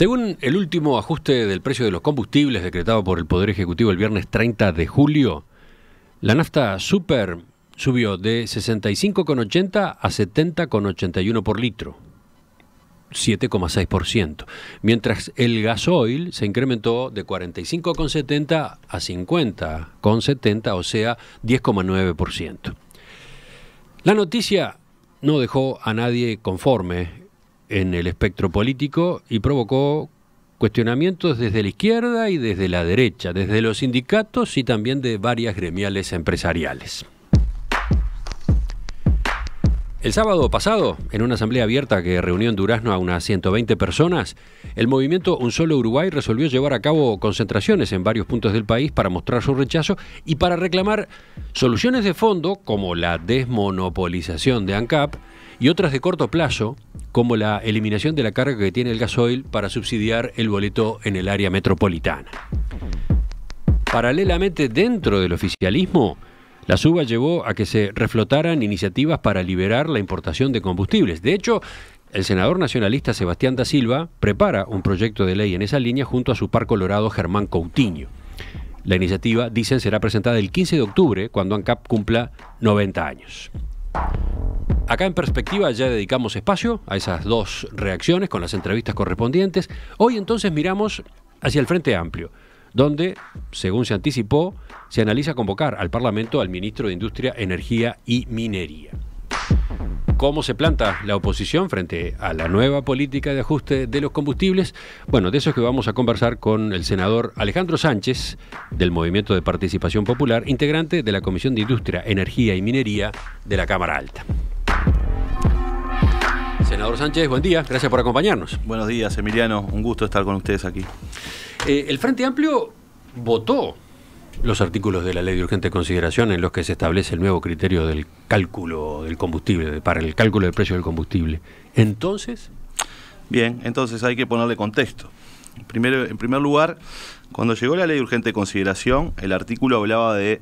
Según el último ajuste del precio de los combustibles decretado por el Poder Ejecutivo el viernes 30 de julio, la nafta super subió de 65,80 a 70,81 por litro, 7,6%, mientras el gasoil se incrementó de 45,70 a 50,70, o sea, 10,9%. La noticia no dejó a nadie conforme en el espectro político y provocó cuestionamientos desde la izquierda y desde la derecha, desde los sindicatos y también de varias gremiales empresariales. El sábado pasado, en una asamblea abierta que reunió en Durazno a unas 120 personas, el movimiento Un Solo Uruguay resolvió llevar a cabo concentraciones en varios puntos del país para mostrar su rechazo y para reclamar soluciones de fondo como la desmonopolización de ANCAP, y otras de corto plazo, como la eliminación de la carga que tiene el gasoil para subsidiar el boleto en el área metropolitana. Paralelamente, dentro del oficialismo, la suba llevó a que se reflotaran iniciativas para liberar la importación de combustibles. De hecho, el senador nacionalista Sebastián da Silva prepara un proyecto de ley en esa línea junto a su par colorado Germán Coutinho. La iniciativa, dicen, será presentada el 15 de octubre, cuando ANCAP cumpla 90 años. Acá en perspectiva ya dedicamos espacio a esas dos reacciones con las entrevistas correspondientes. Hoy entonces miramos hacia el Frente Amplio, donde, según se anticipó, se analiza convocar al Parlamento al ministro de Industria, Energía y Minería. ¿Cómo se planta la oposición frente a la nueva política de ajuste de los combustibles? Bueno, de eso es que vamos a conversar con el senador Alejandro Sánchez, del Movimiento de Participación Popular, integrante de la Comisión de Industria, Energía y Minería de la Cámara Alta. Senador Sánchez, buen día. Gracias por acompañarnos. Buenos días, Emiliano. Un gusto estar con ustedes aquí. Eh, el Frente Amplio votó los artículos de la ley de urgente consideración en los que se establece el nuevo criterio del cálculo del combustible, para el cálculo del precio del combustible. Entonces... Bien, entonces hay que ponerle contexto. Primero, en primer lugar, cuando llegó la ley de urgente consideración, el artículo hablaba de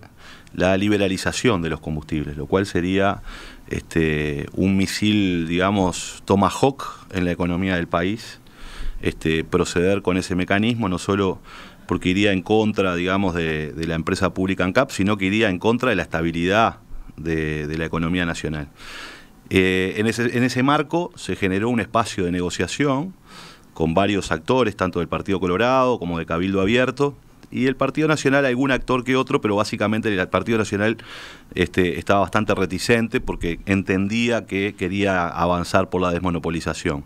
la liberalización de los combustibles, lo cual sería este, un misil, digamos, Tomahawk en la economía del país, este, proceder con ese mecanismo, no solo porque iría en contra, digamos, de, la empresa pública ANCAP, sino que iría en contra de la estabilidad de, la economía nacional. Eh, en ese marco se generó un espacio de negociación con varios actores, tanto del Partido Colorado como de Cabildo Abierto, y el Partido Nacional algún actor que otro, pero básicamente el Partido Nacional este, estaba bastante reticente porque entendía que quería avanzar por la desmonopolización.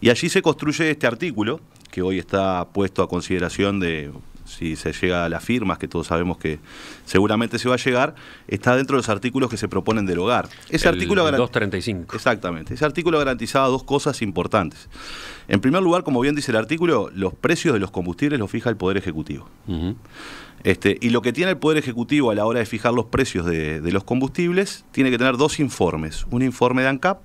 Y allí se construye este artículo, que hoy está puesto a consideración de si se llega a las firmas, que todos sabemos que seguramente se va a llegar, está dentro de los artículos que se proponen derogar. Ese artículo 235. Exactamente. Ese artículo garantizaba dos cosas importantes. En primer lugar, como bien dice el artículo, los precios de los combustibles los fija el Poder Ejecutivo. este, y lo que tiene el Poder Ejecutivo a la hora de fijar los precios de los combustibles, tiene que tener dos informes. Un informe de ANCAP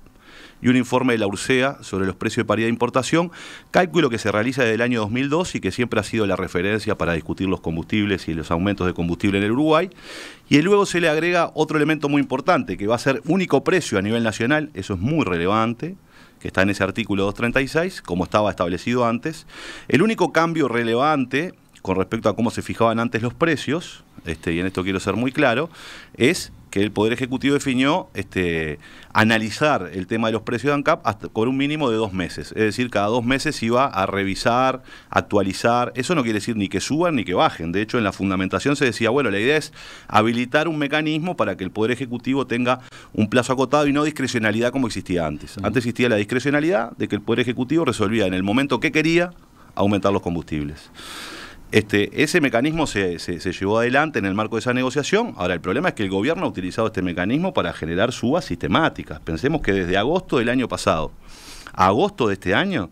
y un informe de la URSEA sobre los precios de paridad de importación, cálculo que se realiza desde el año 2002 y que siempre ha sido la referencia para discutir los combustibles y los aumentos de combustible en el Uruguay. Y luego se le agrega otro elemento muy importante, que va a ser único precio a nivel nacional, eso es muy relevante que está en ese artículo 236, como estaba establecido antes. El único cambio relevante con respecto a cómo se fijaban antes los precios, este, y en esto quiero ser muy claro, es que el Poder Ejecutivo definió este, analizar el tema de los precios de ANCAP hasta, con un mínimo de dos meses. Es decir, cada dos meses iba a revisar, actualizar. Eso no quiere decir ni que suban ni que bajen. De hecho, en la fundamentación se decía, bueno, la idea es habilitar un mecanismo para que el Poder Ejecutivo tenga un plazo acotado y no discrecionalidad como existía antes. Antes existía la discrecionalidad de que el Poder Ejecutivo resolvía en el momento que quería aumentar los combustibles. Este, ese mecanismo se, llevó adelante en el marco de esa negociación. Ahora, el problema es que el gobierno ha utilizado este mecanismo para generar subas sistemáticas. Pensemos que desde agosto del año pasado agosto de este año,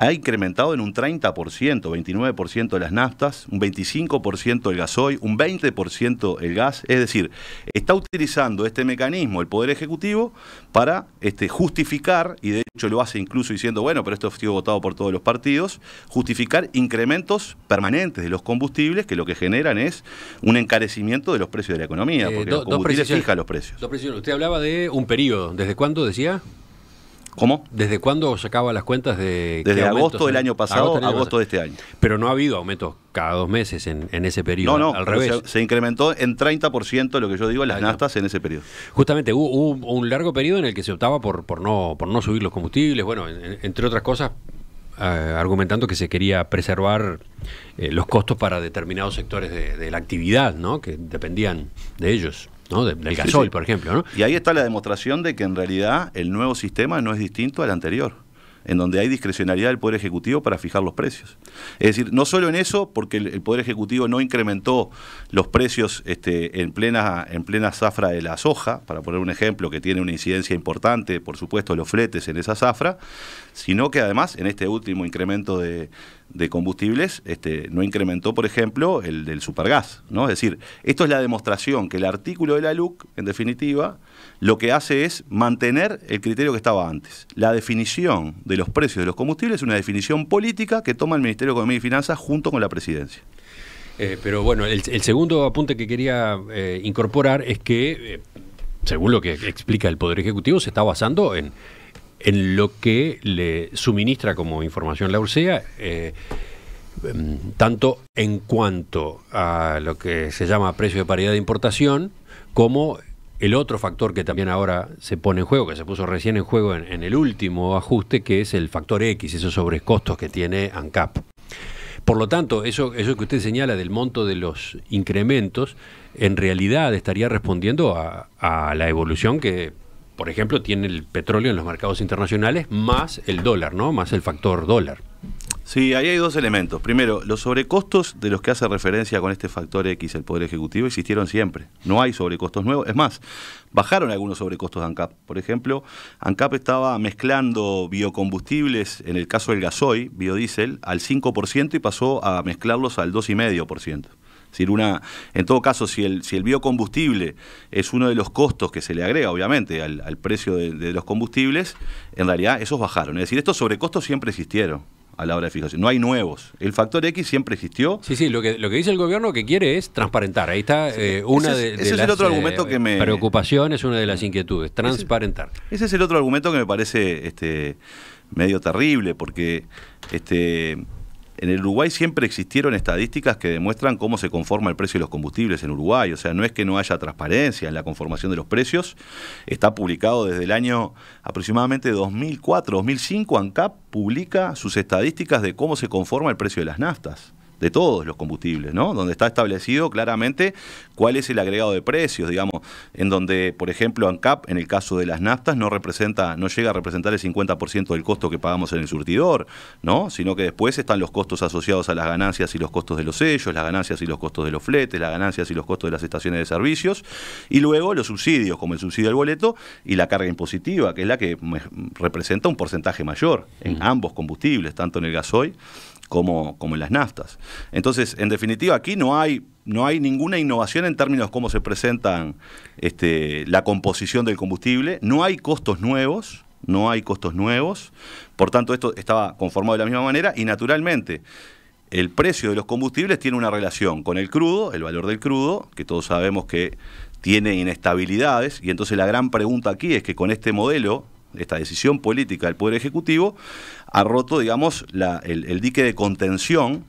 ha incrementado en un 30%, 29% de las naftas, un 25% el gasoil, un 20% el gas. Es decir, está utilizando este mecanismo el Poder Ejecutivo para este, justificar, y de hecho lo hace incluso diciendo, bueno, pero esto ha sido votado por todos los partidos, justificar incrementos permanentes de los combustibles que lo que generan es un encarecimiento de los precios de la economía, eh, porque los combustibles fijan los precios. Usted hablaba de un periodo. ¿Desde cuándo decía? ¿Cómo? ¿Desde cuándo sacaba las cuentas de... Desde agosto del año pasado a agosto de este año. Pero no ha habido aumentos cada dos meses en, ese periodo. No, no, al revés. Se, incrementó en 30% lo que yo digo, las nastas en ese periodo. Justamente, hubo, un largo periodo en el que se optaba por, por, no, por no subir los combustibles, bueno, entre otras cosas, eh, argumentando que se quería preservar eh, los costos para determinados sectores de, de la actividad, ¿no? Que dependían de ellos del por ejemplo. Y ahí está la demostración de que en realidad el nuevo sistema no es distinto al anterior en donde hay discrecionalidad del Poder Ejecutivo para fijar los precios. Es decir, no solo en eso, porque el, Poder Ejecutivo no incrementó los precios este, en, plena, en plena zafra de la soja, para poner un ejemplo que tiene una incidencia importante, por supuesto, los fletes en esa zafra, sino que además en este último incremento de, combustibles este, no incrementó, por ejemplo, el del supergas. ¿no? Es decir, esto es la demostración que el artículo de la LUC, en definitiva, lo que hace es mantener el criterio que estaba antes. La definición de los precios de los combustibles es una definición política que toma el Ministerio de Economía y Finanzas junto con la Presidencia. Eh, pero bueno, el, segundo apunte que quería eh, incorporar es que, eh, según lo que explica el Poder Ejecutivo, se está basando en en lo que le suministra como información la URSEA, eh, em, tanto en cuanto a lo que se llama precio de paridad de importación, como el otro factor que también ahora se pone en juego, que se puso recién en juego en, el último ajuste, que es el factor X, esos sobrecostos que tiene ANCAP. Por lo tanto, eso, eso que usted señala del monto de los incrementos, en realidad estaría respondiendo a la evolución que por ejemplo, tiene el petróleo en los mercados internacionales más el dólar, ¿no? Más el factor dólar. Sí, ahí hay dos elementos. Primero, los sobrecostos de los que hace referencia con este factor X el Poder Ejecutivo existieron siempre. No hay sobrecostos nuevos. Es más, bajaron algunos sobrecostos de ANCAP. Por ejemplo, ANCAP estaba mezclando biocombustibles, en el caso del gasoil, biodiesel, al 5% y pasó a mezclarlos al 2,5% decir, una, en todo caso, si el, si el biocombustible es uno de los costos que se le agrega, obviamente, al, precio de, los combustibles, en realidad esos bajaron. Es decir, estos sobrecostos siempre existieron a la hora de fijación. No hay nuevos. El factor X siempre existió. Sí, sí, lo que, lo que dice el gobierno que quiere es transparentar. Ahí está eh, una de, las es el otro eh, argumento que me... preocupaciones, una de las inquietudes, transparentar. Ese, es el otro argumento que me parece este, medio terrible, porque este, en el Uruguay siempre existieron estadísticas que demuestran cómo se conforma el precio de los combustibles en Uruguay. O sea, no es que no haya transparencia en la conformación de los precios. Está publicado desde el año aproximadamente 2004-2005. ANCAP publica sus estadísticas de cómo se conforma el precio de las naftas de todos los combustibles, ¿no? Donde está establecido claramente cuál es el agregado de precios, digamos, en donde, por ejemplo, ANCAP, en el caso de las naftas, no representa, no llega a representar el 50% del costo que pagamos en el surtidor, ¿no? Sino que después están los costos asociados a las ganancias y los costos de los sellos, las ganancias y los costos de los fletes, las ganancias y los costos de las estaciones de servicios, y luego los subsidios, como el subsidio al boleto y la carga impositiva, que es la que representa un porcentaje mayor en ambos combustibles, tanto en el gasoil como, en las naftas. Entonces, en definitiva, aquí no hay, no hay ninguna innovación en términos de cómo se presentan este, la composición del combustible, no hay costos nuevos, no hay costos nuevos, por tanto esto estaba conformado de la misma manera y naturalmente el precio de los combustibles tiene una relación con el crudo, el valor del crudo, que todos sabemos que tiene inestabilidades y entonces la gran pregunta aquí es que con este modelo esta decisión política del Poder Ejecutivo, ha roto, digamos, el, dique de contención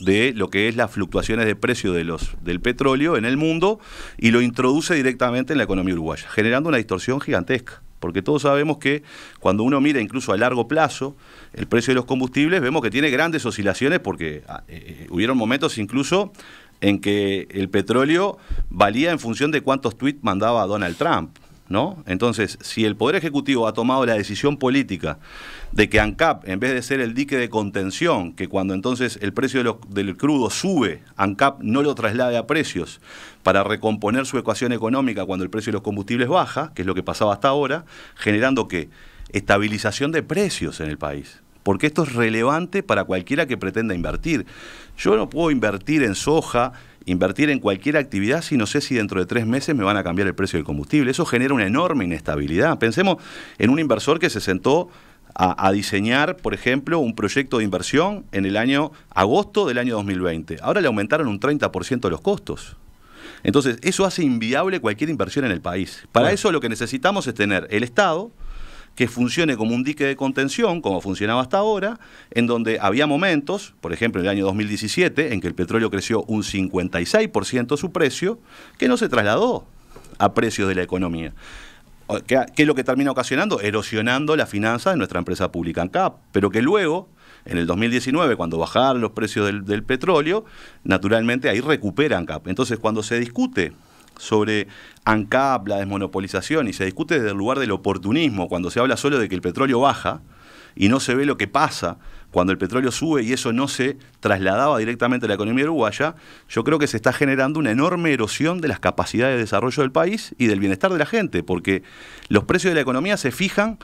de lo que es las fluctuaciones de precio de los, del petróleo en el mundo y lo introduce directamente en la economía uruguaya, generando una distorsión gigantesca. Porque todos sabemos que cuando uno mira incluso a largo plazo el precio de los combustibles, vemos que tiene grandes oscilaciones porque ah, eh, eh, hubieron momentos incluso en que el petróleo valía en función de cuántos tweets mandaba Donald Trump. ¿no? Entonces, si el Poder Ejecutivo ha tomado la decisión política de que ANCAP, en vez de ser el dique de contención, que cuando entonces el precio del crudo sube, ANCAP no lo traslade a precios para recomponer su ecuación económica cuando el precio de los combustibles baja, que es lo que pasaba hasta ahora, generando que estabilización de precios en el país porque esto es relevante para cualquiera que pretenda invertir. Yo no puedo invertir en soja, invertir en cualquier actividad si no sé si dentro de tres meses me van a cambiar el precio del combustible. Eso genera una enorme inestabilidad. Pensemos en un inversor que se sentó a, diseñar, por ejemplo, un proyecto de inversión en el año agosto del año 2020. Ahora le aumentaron un 30% los costos. Entonces, eso hace inviable cualquier inversión en el país. Para eso lo que necesitamos es tener el Estado, que funcione como un dique de contención, como funcionaba hasta ahora, en donde había momentos, por ejemplo en el año 2017, en que el petróleo creció un 56% su precio, que no se trasladó a precios de la economía. ¿Qué, es lo que termina ocasionando? Erosionando la finanzas de nuestra empresa pública ANCAP, pero que luego, en el 2019, cuando bajaron los precios del, del petróleo, naturalmente ahí recuperan ANCAP. Entonces, cuando se discute sobre ANCAP, la desmonopolización, y se discute desde el lugar del oportunismo, cuando se habla solo de que el petróleo baja y no se ve lo que pasa cuando el petróleo sube y eso no se trasladaba directamente a la economía uruguaya, yo creo que se está generando una enorme erosión de las capacidades de desarrollo del país y del bienestar de la gente, porque los precios de la economía se fijan,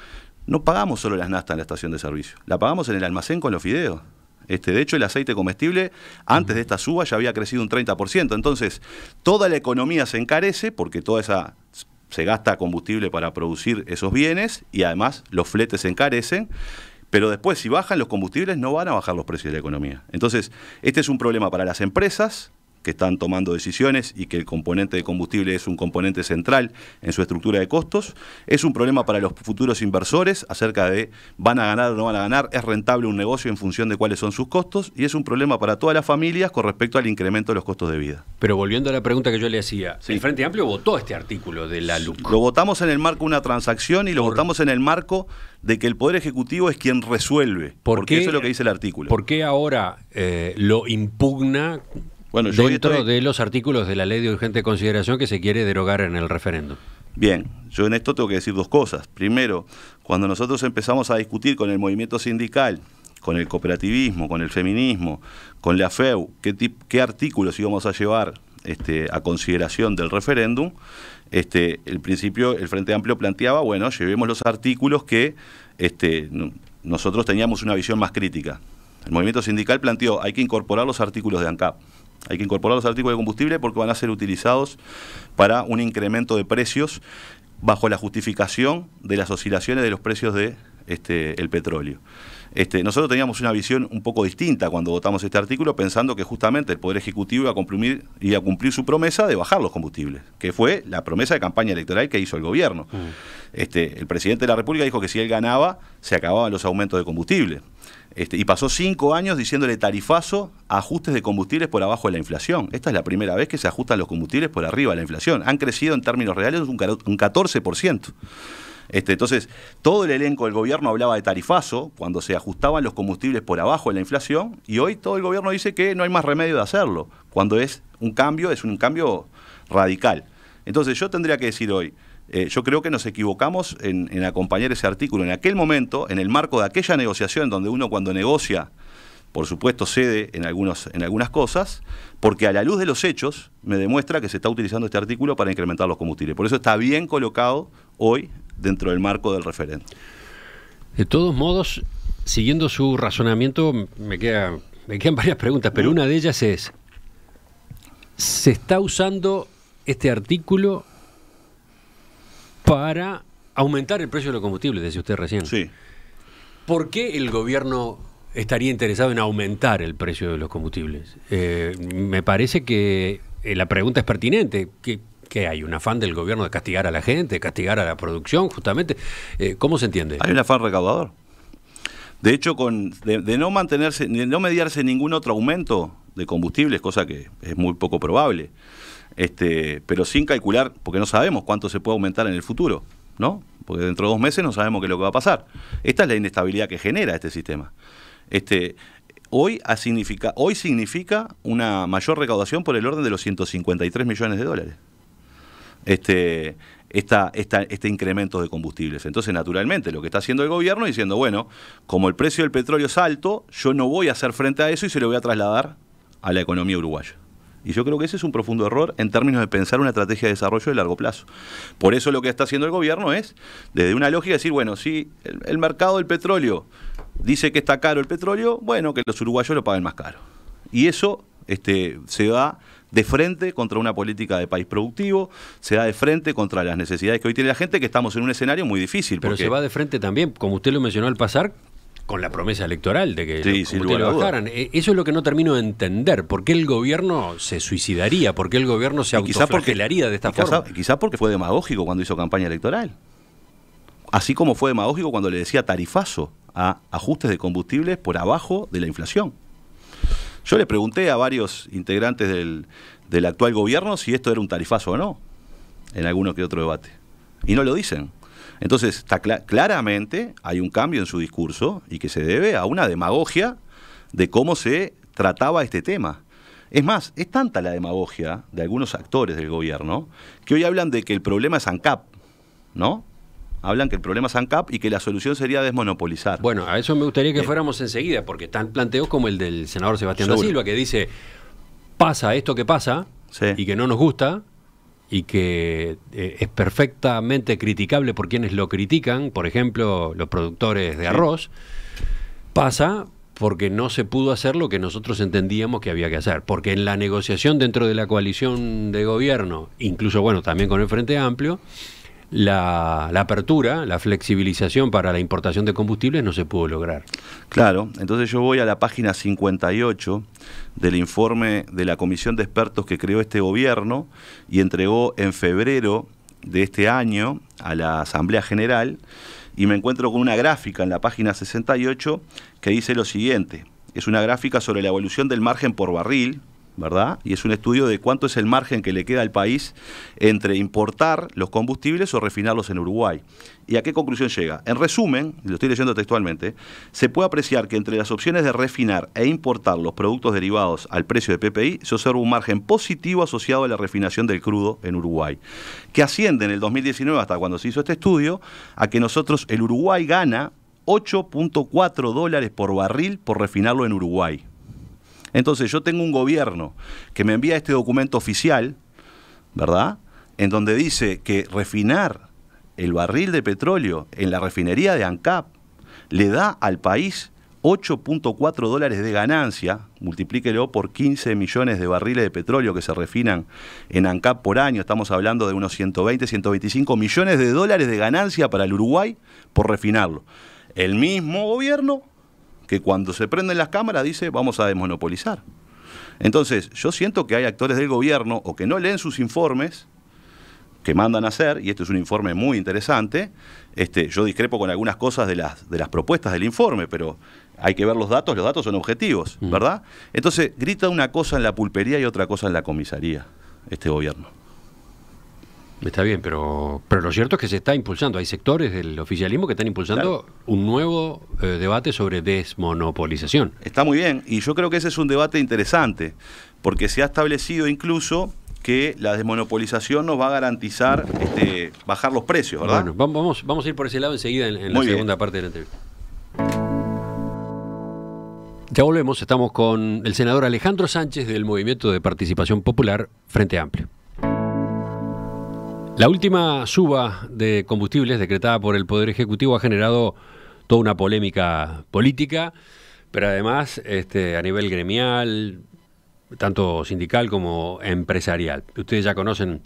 no pagamos solo las nastas en la estación de servicio, la pagamos en el almacén con los fideos. Este, de hecho, el aceite comestible antes de esta suba ya había crecido un 30%. Entonces, toda la economía se encarece porque toda esa se gasta combustible para producir esos bienes y además los fletes se encarecen. Pero después, si bajan los combustibles, no van a bajar los precios de la economía. Entonces, este es un problema para las empresas, que están tomando decisiones y que el componente de combustible es un componente central en su estructura de costos. Es un problema para los futuros inversores acerca de van a ganar o no van a ganar, es rentable un negocio en función de cuáles son sus costos y es un problema para todas las familias con respecto al incremento de los costos de vida. Pero volviendo a la pregunta que yo le hacía, el Frente Amplio votó este artículo de la LUC. Lo votamos en el marco de una transacción y lo votamos en el marco de que el Poder Ejecutivo es quien resuelve. porque eso es lo que dice el artículo. ¿Por qué ahora eh, lo impugna dentro de los artículos de la ley de urgente consideración que se quiere derogar en el referéndum. Bien, yo en esto tengo que decir dos cosas. Primero, cuando nosotros empezamos a discutir con el movimiento sindical, con el cooperativismo, con el feminismo, con la FEU, qué, artículos íbamos a llevar este, a consideración del referéndum, este, el principio, el Frente Amplio planteaba, bueno, llevemos los artículos que este, nosotros teníamos una visión más crítica. El movimiento sindical planteó, hay que incorporar los artículos de ANCAP. Hay que incorporar los artículos de combustible porque van a ser utilizados para un incremento de precios bajo la justificación de las oscilaciones de los precios de este, el petróleo. Este, nosotros teníamos una visión un poco distinta cuando votamos este artículo, pensando que justamente el Poder Ejecutivo iba a cumplir, a cumplir su promesa de bajar los combustibles, que fue la promesa de campaña electoral que hizo el gobierno. Mm. Este, el presidente de la República dijo que si él ganaba, se acababan los aumentos de combustible. Este, y pasó cinco años diciéndole tarifazo a ajustes de combustibles por abajo de la inflación. Esta es la primera vez que se ajustan los combustibles por arriba de la inflación. Han crecido en términos reales un 14%. Este, entonces, todo el elenco del gobierno hablaba de tarifazo cuando se ajustaban los combustibles por abajo de la inflación y hoy todo el gobierno dice que no hay más remedio de hacerlo, cuando es un cambio, es un cambio radical. Entonces, yo tendría que decir hoy, eh, yo creo que nos equivocamos en, acompañar ese artículo. En aquel momento, en el marco de aquella negociación, donde uno cuando negocia, por supuesto, cede en, algunos, en algunas cosas, porque a la luz de los hechos me demuestra que se está utilizando este artículo para incrementar los combustibles. Por eso está bien colocado hoy dentro del marco del referente. De todos modos, siguiendo su razonamiento, me, queda, me quedan varias preguntas, pero una de ellas es, ¿se está usando este artículo para aumentar el precio de los combustibles, decía usted recién. Sí. ¿Por qué el gobierno estaría interesado en aumentar el precio de los combustibles? Eh, me parece que eh, la pregunta es pertinente. ¿Qué, hay? ¿Un afán del gobierno de castigar a la gente, de castigar a la producción, justamente? Eh, ¿Cómo se entiende? Hay un afán recaudador. De hecho, con, de, no mantenerse, de no mediarse ningún otro aumento de combustibles, cosa que es muy poco probable, este, pero sin calcular, porque no sabemos cuánto se puede aumentar en el futuro, ¿no? Porque dentro de dos meses no sabemos qué es lo que va a pasar. Esta es la inestabilidad que genera este sistema. Este, hoy, significa, hoy significa una mayor recaudación por el orden de los 153 millones de dólares. Este, esta, esta, este incremento de combustibles. Entonces, naturalmente, lo que está haciendo el gobierno es diciendo, bueno, como el precio del petróleo es alto, yo no voy a hacer frente a eso y se lo voy a trasladar a la economía uruguaya. Y yo creo que ese es un profundo error en términos de pensar una estrategia de desarrollo de largo plazo. Por eso lo que está haciendo el gobierno es, desde una lógica, decir, bueno, si el, mercado del petróleo dice que está caro el petróleo, bueno, que los uruguayos lo paguen más caro. Y eso este, se va de frente contra una política de país productivo, se da de frente contra las necesidades que hoy tiene la gente, que estamos en un escenario muy difícil. Pero se va de frente también, como usted lo mencionó al pasar, con la promesa electoral de que lo, bajaran. Eh, eso es lo que no termino de entender. ¿Por qué el gobierno se suicidaría? porque el gobierno se haría de esta forma? quizás porque fue demagógico cuando hizo campaña electoral. Así como fue demagógico cuando le decía tarifazo a ajustes de combustibles por abajo de la inflación. Yo le pregunté a varios integrantes del, del actual gobierno si esto era un tarifazo o no, en alguno que otro debate. Y no lo dicen. Entonces, está claramente hay un cambio en su discurso y que se debe a una demagogia de cómo se trataba este tema. Es más, es tanta la demagogia de algunos actores del gobierno que hoy hablan de que el problema es ANCAP, ¿no? hablan que el problema es ANCAP y que la solución sería desmonopolizar. Bueno, a eso me gustaría que eh, fuéramos enseguida, porque tan planteos como el del senador Sebastián da Silva, que dice, pasa esto que pasa y que no nos gusta, y que eh, es perfectamente criticable por quienes lo critican, por ejemplo, los productores de arroz, pasa porque no se pudo hacer lo que nosotros entendíamos que había que hacer, porque en la negociación dentro de la coalición de gobierno, incluso bueno, también con el Frente Amplio, la, apertura, la flexibilización para la importación de combustibles no se pudo lograr. Claro, entonces yo voy a la página 58 del informe de la comisión de expertos que creó este gobierno y entregó en febrero de este año a la Asamblea General y me encuentro con una gráfica en la página 68 que dice lo siguiente. Es una gráfica sobre la evolución del margen por barril, ¿verdad? Y es un estudio de cuánto es el margen que le queda al país entre importar los combustibles o refinarlos en Uruguay. ¿Y a qué conclusión llega? En resumen, lo estoy leyendo textualmente, se puede apreciar que entre las opciones de refinar e importar los productos derivados al precio de PPI se observa un margen positivo asociado a la refinación del crudo en Uruguay, que asciende en el 2019 hasta cuando se hizo este estudio a que nosotros, el Uruguay gana 8.4 dólares por barril por refinarlo en Uruguay. Entonces yo tengo un gobierno que me envía este documento oficial, ¿verdad? En donde dice que refinar el barril de petróleo en la refinería de ANCAP le da al país 8.4 dólares de ganancia, multiplíquelo por 15 millones de barriles de petróleo que se refinan en ANCAP por año, estamos hablando de unos 120, 125 millones de dólares de ganancia para el Uruguay por refinarlo. El mismo gobierno que cuando se prenden las cámaras dice vamos a desmonopolizar. Entonces, yo siento que hay actores del gobierno o que no leen sus informes que mandan a hacer, y este es un informe muy interesante, este, yo discrepo con algunas cosas de las, de las propuestas del informe, pero hay que ver los datos, los datos son objetivos, mm. ¿verdad? Entonces, grita una cosa en la pulpería y otra cosa en la comisaría, este gobierno. Está bien, pero, pero lo cierto es que se está impulsando. Hay sectores del oficialismo que están impulsando un nuevo eh, debate sobre desmonopolización. Está muy bien, y yo creo que ese es un debate interesante, porque se ha establecido incluso que la desmonopolización nos va a garantizar este, bajar los precios, ¿verdad? Bueno, vamos, vamos a ir por ese lado enseguida en, la segunda parte de la entrevista. Ya volvemos, estamos con el senador Alejandro Sánchez del Movimiento de Participación Popular Frente Amplio. La última suba de combustibles decretada por el Poder Ejecutivo ha generado toda una polémica política, pero además este, a nivel gremial, tanto sindical como empresarial. Ustedes ya conocen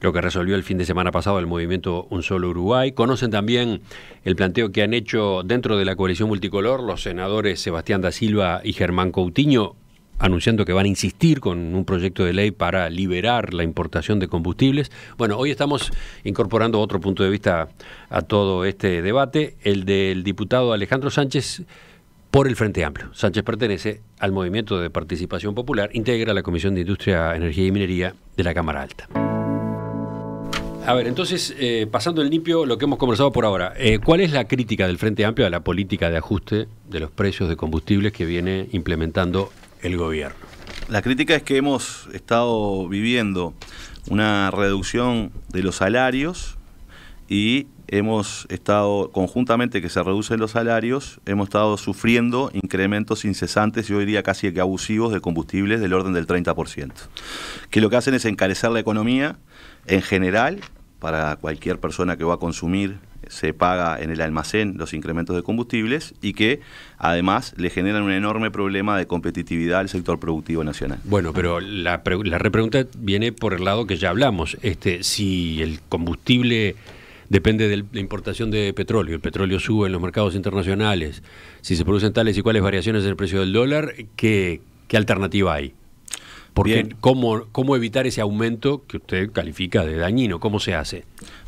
lo que resolvió el fin de semana pasado el movimiento Un Solo Uruguay, conocen también el planteo que han hecho dentro de la coalición multicolor los senadores Sebastián da Silva y Germán Coutinho, anunciando que van a insistir con un proyecto de ley para liberar la importación de combustibles. Bueno, hoy estamos incorporando otro punto de vista a todo este debate, el del diputado Alejandro Sánchez por el Frente Amplio. Sánchez pertenece al Movimiento de Participación Popular, integra la Comisión de Industria, Energía y Minería de la Cámara Alta. A ver, entonces, eh, pasando el limpio lo que hemos conversado por ahora, eh, ¿cuál es la crítica del Frente Amplio a la política de ajuste de los precios de combustibles que viene implementando el gobierno. La crítica es que hemos estado viviendo una reducción de los salarios y hemos estado, conjuntamente que se reducen los salarios, hemos estado sufriendo incrementos incesantes, y yo diría casi que abusivos, de combustibles del orden del 30%, que lo que hacen es encarecer la economía en general para cualquier persona que va a consumir se paga en el almacén los incrementos de combustibles y que además le generan un enorme problema de competitividad al sector productivo nacional. Bueno, pero la, repregunta viene por el lado que ya hablamos. Este, si el combustible depende de la importación de petróleo, el petróleo sube en los mercados internacionales, si se producen tales y cuales variaciones en el precio del dólar, qué alternativa hay? cómo, ¿cómo, evitar ese aumento que usted califica de dañino? ¿Cómo se hace?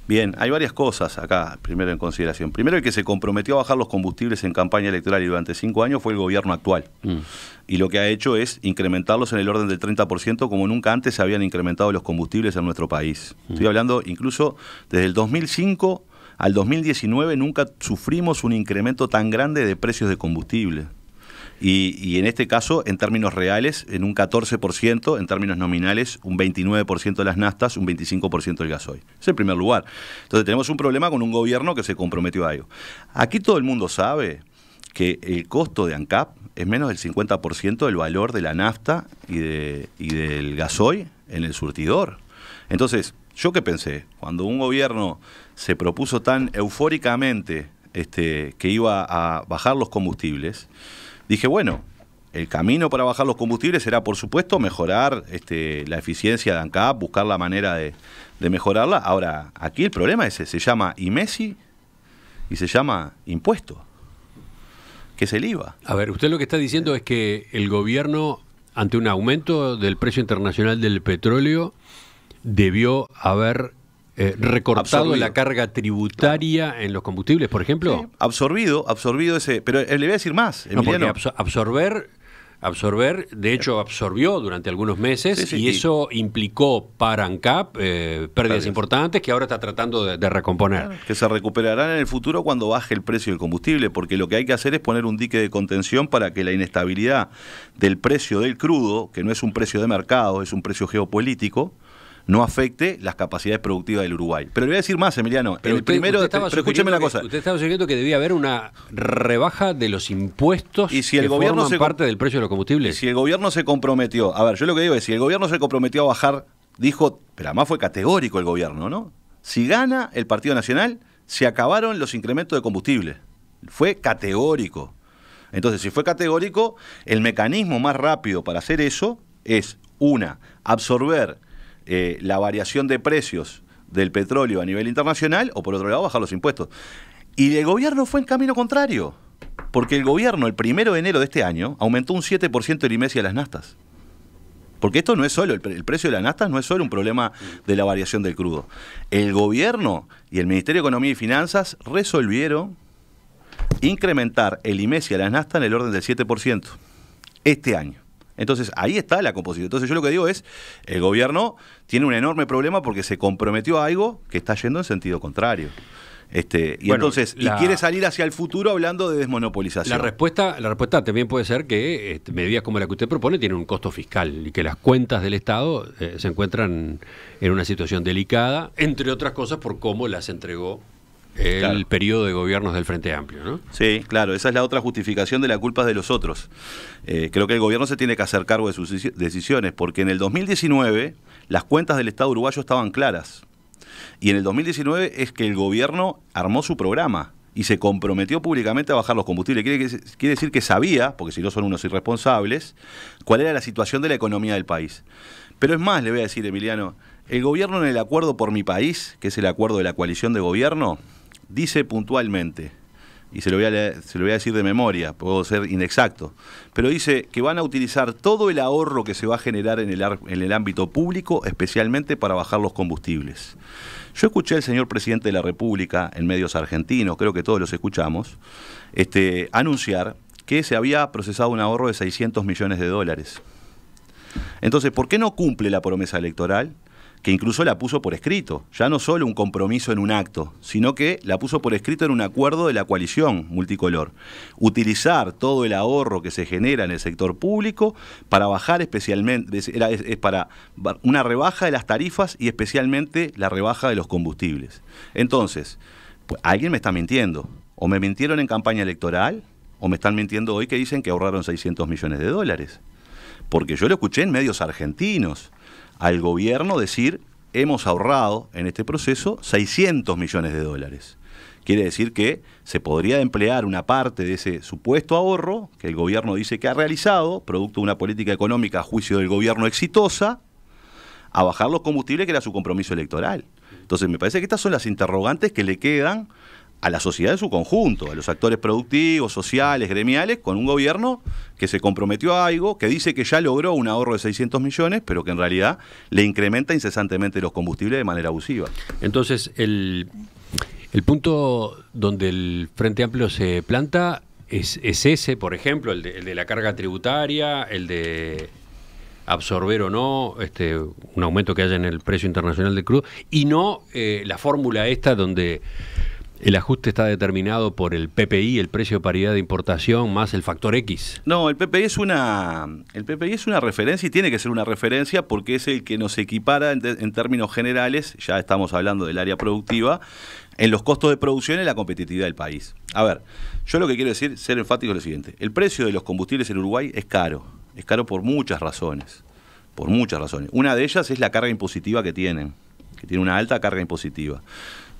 Bien, hay varias cosas acá, primero en consideración. Primero, el que se comprometió a bajar los combustibles en campaña electoral y durante cinco años fue el gobierno actual. Mm. Y lo que ha hecho es incrementarlos en el orden del 30%, como nunca antes se habían incrementado los combustibles en nuestro país. Mm. Estoy hablando incluso desde el 2005 al 2019, nunca sufrimos un incremento tan grande de precios de combustible. Y, en este caso, en términos reales, en un 14%, en términos nominales, un 29% de las naftas, un 25% del gasoil. Es el primer lugar. Entonces tenemos un problema con un gobierno que se comprometió a ello. Aquí todo el mundo sabe que el costo de ANCAP es menos del 50% del valor de la nafta y, del gasoil en el surtidor. Entonces, yo qué pensé, cuando un gobierno se propuso tan eufóricamente este, que iba a bajar los combustibles, dije, bueno, el camino para bajar los combustibles será, por supuesto, mejorar este, la eficiencia de ANCAP, buscar la manera de, de mejorarla. Ahora, aquí el problema es ese, se llama IMESI y se llama impuesto, que es el IVA. A ver, usted lo que está diciendo es que el gobierno, ante un aumento del precio internacional del petróleo, debió haber eh, recortado la carga tributaria en los combustibles, por ejemplo. absorbido, absorbido ese. Pero eh, le voy a decir más. absorber absorber. De hecho, absorbió durante algunos meses y eso implicó para ANCAP eh, pérdidas importantes que ahora está tratando de, recomponer. Que se recuperarán en el futuro cuando baje el precio del combustible, porque lo que hay que hacer es poner un dique de contención para que la inestabilidad del precio del crudo, que no es un precio de mercado, es un precio geopolítico, no afecte las capacidades productivas del Uruguay. Pero le voy a decir más, Emiliano. Pero el primero, escúcheme la cosa. Usted estaba sugiriendo que debía haber una rebaja de los impuestos y si el gobierno se, parte del precio de los combustibles. Si el gobierno se comprometió, a ver, yo lo que digo es, si el gobierno se comprometió a bajar, dijo, pero además fue categórico el gobierno, ¿no? Si gana el Partido Nacional, se acabaron los incrementos de combustible. Fue categórico. Entonces, si fue categórico, el mecanismo más rápido para hacer eso es, una, absorber eh, la variación de precios del petróleo a nivel internacional o por otro lado bajar los impuestos. Y el gobierno fue en camino contrario, porque el gobierno el primero de enero de este año aumentó un 7% el IMESI a las nastas. Porque esto no es solo, el, precio de las nastas no es solo un problema de la variación del crudo. El gobierno y el Ministerio de Economía y Finanzas resolvieron incrementar el IMESI a las nastas en el orden del 7% este año. Entonces ahí está la composición. Entonces yo lo que digo es, el gobierno tiene un enorme problema porque se comprometió a algo que está yendo en sentido contrario. Este, y entonces, quiere salir hacia el futuro hablando de desmonopolización. La respuesta, la respuesta también puede ser que este, medidas como la que usted propone tienen un costo fiscal y que las cuentas del Estado eh, se encuentran en una situación delicada, entre otras cosas por cómo las entregó el periodo de gobiernos del Frente Amplio, ¿no? Sí, claro, esa es la otra justificación de la culpa de los otros. Eh, creo que el gobierno se tiene que hacer cargo de sus decisiones, porque en el 2019 las cuentas del Estado uruguayo estaban claras. Y en el 2019 es que el gobierno armó su programa y se comprometió públicamente a bajar los combustibles. quiere decir que sabía, porque si no son unos irresponsables, cuál era la situación de la economía del país. Pero es más, le voy a decir, Emiliano, el gobierno en el acuerdo por mi país, que es el acuerdo de la coalición de gobierno, dice puntualmente, y se lo, voy a se lo voy a decir de memoria, puedo ser inexacto, pero dice que van a utilizar todo el ahorro que se va a generar en el, en el ámbito público, especialmente para bajar los combustibles. Yo escuché al señor presidente de la República en medios argentinos, creo que todos los escuchamos, este, anunciar que se había procesado un ahorro de 600 millones de dólares. Entonces, ¿por qué no cumple la promesa electoral? que incluso la puso por escrito, ya no solo un compromiso en un acto, sino que la puso por escrito en un acuerdo de la coalición multicolor. Utilizar todo el ahorro que se genera en el sector público para bajar especialmente, es, para una rebaja de las tarifas y especialmente la rebaja de los combustibles. Entonces, alguien me está mintiendo, o me mintieron en campaña electoral, o me están mintiendo hoy que dicen que ahorraron 600 millones de dólares. Porque yo lo escuché en medios argentinos al gobierno decir, hemos ahorrado en este proceso 600 millones de dólares. Quiere decir que se podría emplear una parte de ese supuesto ahorro que el gobierno dice que ha realizado, producto de una política económica a juicio del gobierno exitosa, a bajar los combustibles que era su compromiso electoral. Entonces me parece que estas son las interrogantes que le quedan a la sociedad en su conjunto, a los actores productivos, sociales, gremiales, con un gobierno que se comprometió a algo, que dice que ya logró un ahorro de 600 millones, pero que en realidad le incrementa incesantemente los combustibles de manera abusiva. Entonces, el, el punto donde el Frente Amplio se planta es, ese, por ejemplo, el de, la carga tributaria, el de absorber o no este, un aumento que haya en el precio internacional del crudo, y no eh, la fórmula esta donde ¿El ajuste está determinado por el PPI, el precio de paridad de importación, más el factor X? No, el PPI es una, el es una referencia y tiene que ser una referencia porque es el que nos equipara en, términos generales, ya estamos hablando del área productiva, en los costos de producción y la competitividad del país. A ver, yo lo que quiero decir, ser enfático, es lo siguiente. El precio de los combustibles en Uruguay es caro, es caro por muchas razones, por muchas razones. Una de ellas es la carga impositiva que tienen, que tiene una alta carga impositiva.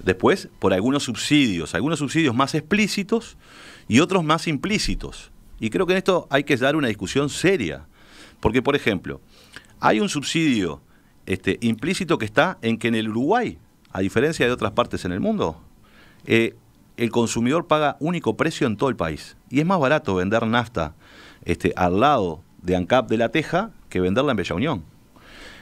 Después, por algunos subsidios, algunos subsidios más explícitos y otros más implícitos. Y creo que en esto hay que dar una discusión seria. Porque, por ejemplo, hay un subsidio este, implícito que está en que en el Uruguay, a diferencia de otras partes en el mundo, eh, el consumidor paga único precio en todo el país. Y es más barato vender nafta este, al lado de ANCAP de la Teja que venderla en Bella Unión.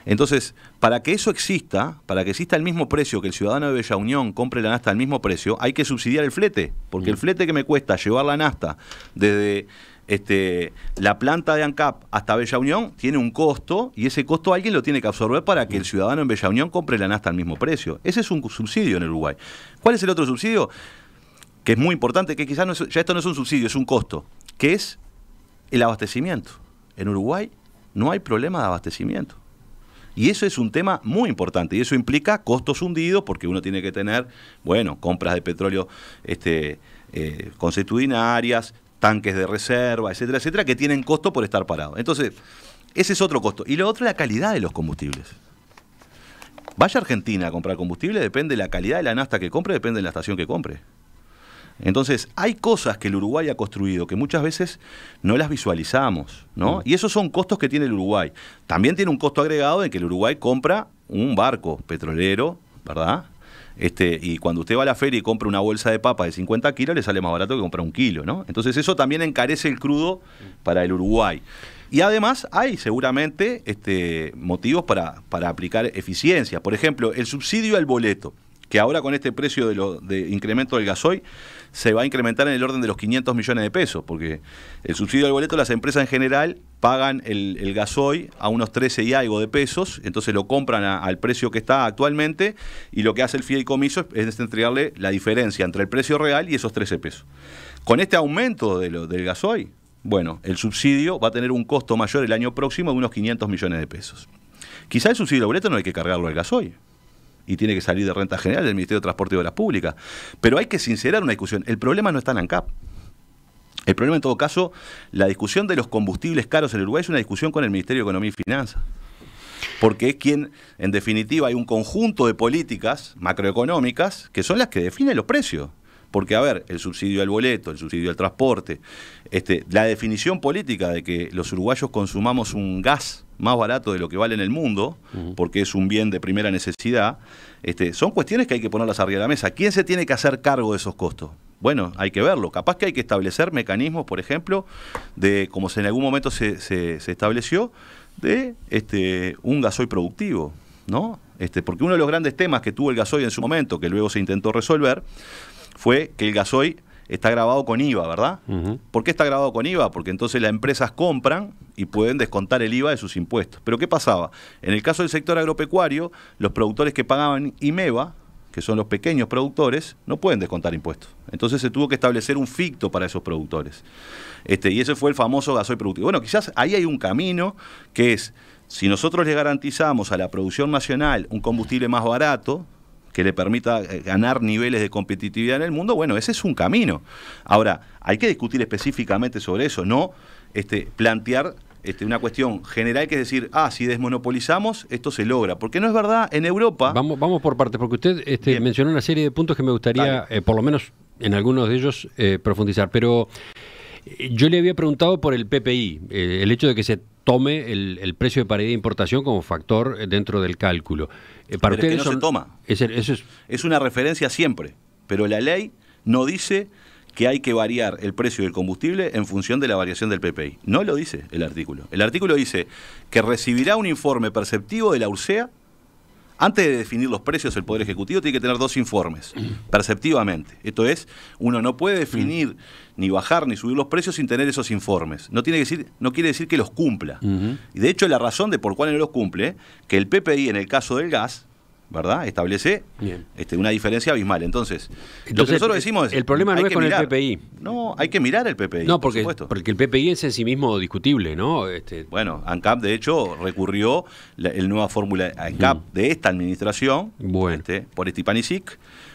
Entonces, para que eso exista, para que exista el mismo precio, que el ciudadano de Bella Unión compre la anasta al mismo precio, hay que subsidiar el flete, porque el flete que me cuesta llevar la anasta desde este, la planta de ANCAP hasta Bella Unión tiene un costo y ese costo alguien lo tiene que absorber para que el ciudadano en Bella Unión compre la anasta al mismo precio. Ese es un subsidio en Uruguay. ¿Cuál es el otro subsidio? Que es muy importante, que quizás ya esto no es un subsidio, es un costo, que es el abastecimiento. En Uruguay no hay problema de abastecimiento. Y eso es un tema muy importante y eso implica costos hundidos porque uno tiene que tener, bueno, compras de petróleo este, eh, tanques de reserva, etcétera, etcétera, que tienen costo por estar parado. Entonces, ese es otro costo. Y lo otro es la calidad de los combustibles. Vaya a Argentina a comprar combustible, depende de la calidad de la nafta que compre, depende de la estación que compre. Entonces, hay cosas que el Uruguay ha construido que muchas veces no las visualizamos, ¿no? Mm. Y esos son costos que tiene el Uruguay. También tiene un costo agregado en que el Uruguay compra un barco petrolero, ¿verdad? Este, y cuando usted va a la feria y compra una bolsa de papa de 50 kilos, le sale más barato que comprar un kilo, ¿no? Entonces eso también encarece el crudo para el Uruguay. Y además hay seguramente este, motivos para, aplicar eficiencia. Por ejemplo, el subsidio al boleto, que ahora con este precio de, de incremento del gasoil se va a incrementar en el orden de los 500 millones de pesos, porque el subsidio del boleto las empresas en general pagan el, el gasoil a unos 13 y algo de pesos, entonces lo compran al precio que está actualmente y lo que hace el fideicomiso es, es entregarle la diferencia entre el precio real y esos 13 pesos. Con este aumento del gasoil, bueno, el subsidio va a tener un costo mayor el año próximo de unos 500 millones de pesos. Quizá el subsidio del boleto no hay que cargarlo al gasoil y tiene que salir de renta general del Ministerio de Transporte y Obras Públicas. Pero hay que sincerar una discusión. El problema no está en ANCAP. El problema, en todo caso, la discusión de los combustibles caros en Uruguay es una discusión con el Ministerio de Economía y Finanzas. Porque es quien, en definitiva, hay un conjunto de políticas macroeconómicas que son las que definen los precios. Porque, a ver, el subsidio al boleto, el subsidio al transporte, este, la definición política de que los uruguayos consumamos un gas más barato de lo que vale en el mundo, porque es un bien de primera necesidad, este, son cuestiones que hay que ponerlas arriba de la mesa. ¿Quién se tiene que hacer cargo de esos costos? Bueno, hay que verlo. Capaz que hay que establecer mecanismos, por ejemplo, de, como en algún momento se, se, estableció, de este, un gasoil productivo, ¿no? Este, porque uno de los grandes temas que tuvo el gasoil en su momento, que luego se intentó resolver, fue que el gasoil está grabado con IVA, ¿verdad? ¿Por qué está grabado con IVA? Porque entonces las empresas compran y pueden descontar el IVA de sus impuestos. Pero ¿qué pasaba? En el caso del sector agropecuario, los productores que pagaban IMEVA, que son los pequeños productores, no pueden descontar impuestos. Entonces se tuvo que establecer un ficto para esos productores. Este, y ese fue el famoso gasoil productivo. Bueno, quizás ahí hay un camino que es, si nosotros le garantizamos a la producción nacional un combustible más barato, que le permita eh, ganar niveles de competitividad en el mundo, bueno, ese es un camino. Ahora, hay que discutir específicamente sobre eso, no este, plantear este, una cuestión general que es decir, ah, si desmonopolizamos, esto se logra. Porque no es verdad, en Europa... Vamos, vamos por partes, porque usted este, mencionó una serie de puntos que me gustaría, eh, por lo menos en algunos de ellos, eh, profundizar. Pero yo le había preguntado por el PPI, el hecho de que se tome el, precio de paridad de importación como factor eh, dentro del cálculo. Eh, qué no se toma. es una referencia siempre, pero la ley no dice que hay que variar el precio del combustible en función de la variación del PPI. No lo dice el artículo. El artículo dice que recibirá un informe perceptivo de la URSEA antes de definir los precios, el Poder Ejecutivo tiene que tener dos informes, perceptivamente. Esto es, uno no puede definir ni bajar ni subir los precios sin tener esos informes. No, tiene que decir, no quiere decir que los cumpla. Y de hecho, la razón de por cuál no los cumple, que el PPI en el caso del gas ¿verdad? Establece Este, una diferencia abismal. Entonces, lo que nosotros decimos es... El problema no es con el PPI. No, hay que mirar el PPI. No, porque, porque el PPI es en sí mismo discutible, ¿no? Este... Bueno, ANCAP de hecho recurrió la el nueva fórmula ANCAP de esta administración, bueno. este, por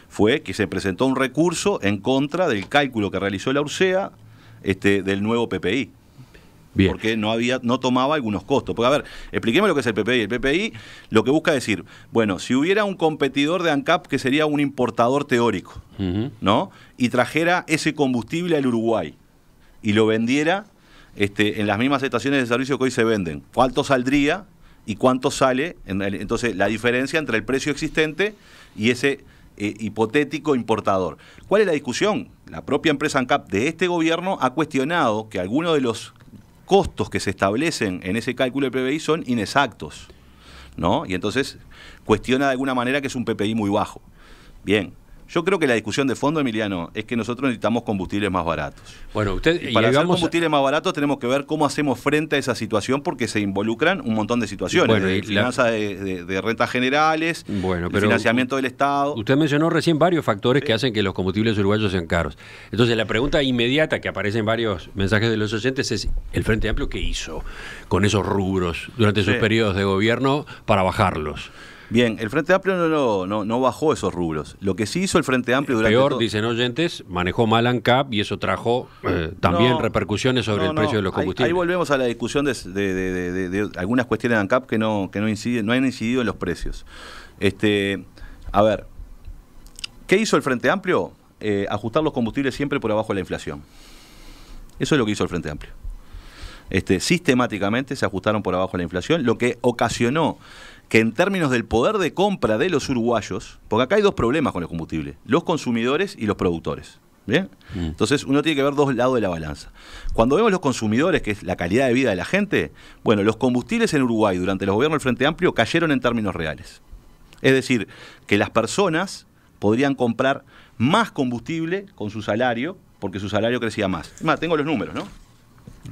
fue que se presentó un recurso en contra del cálculo que realizó la URSEA este, del nuevo PPI porque no había, no tomaba algunos costos. Porque, a ver, expliquemos lo que es el PPI. El PPI lo que busca decir, bueno, si hubiera un competidor de ANCAP que sería un importador teórico, ¿no? Y trajera ese combustible al Uruguay y lo vendiera este, en las mismas estaciones de servicio que hoy se venden, ¿cuánto saldría? ¿Y cuánto sale? Entonces, la diferencia entre el precio existente y ese eh, hipotético importador. ¿Cuál es la discusión? La propia empresa ANCAP de este gobierno ha cuestionado que alguno de los costos que se establecen en ese cálculo del PPI son inexactos, ¿no? Y entonces cuestiona de alguna manera que es un PPI muy bajo. Bien, yo creo que la discusión de fondo, Emiliano, es que nosotros necesitamos combustibles más baratos. Bueno, usted para hacer combustibles más baratos tenemos que ver cómo hacemos frente a esa situación porque se involucran un montón de situaciones, de de, rentas generales, bueno, financiamiento del Estado. Usted mencionó recién varios factores que hacen que los combustibles uruguayos sean caros. Entonces, la pregunta inmediata que aparece en varios mensajes de los oyentes es el Frente Amplio qué hizo con esos rubros durante sus periodos de gobierno para bajarlos. Bien, el Frente Amplio no, no, bajó esos rubros. Lo que sí hizo el Frente eh, Amplio durante. Peor, dicen oyentes, manejó mal ANCAP y eso trajo eh, también repercusiones sobre el precio de los combustibles. Ahí, volvemos a la discusión de, algunas cuestiones de ANCAP que no, que no, no han incidido en los precios. Este, a ver, ¿qué hizo el Frente Amplio? Eh, ajustar los combustibles siempre por abajo de la inflación. Eso es lo que hizo el Frente Amplio. Este, sistemáticamente se ajustaron por abajo de la inflación, lo que ocasionó que en términos del poder de compra de los uruguayos, porque acá hay dos problemas con el combustible, los consumidores y los productores. ¿Bien? Mm. Entonces uno tiene que ver dos lados de la balanza. Cuando vemos los consumidores, que es la calidad de vida de la gente, bueno, los combustibles en Uruguay durante los gobiernos del Frente Amplio cayeron en términos reales. Es decir, que las personas podrían comprar más combustible con su salario, porque su salario crecía más. Más, tengo los números, ¿no?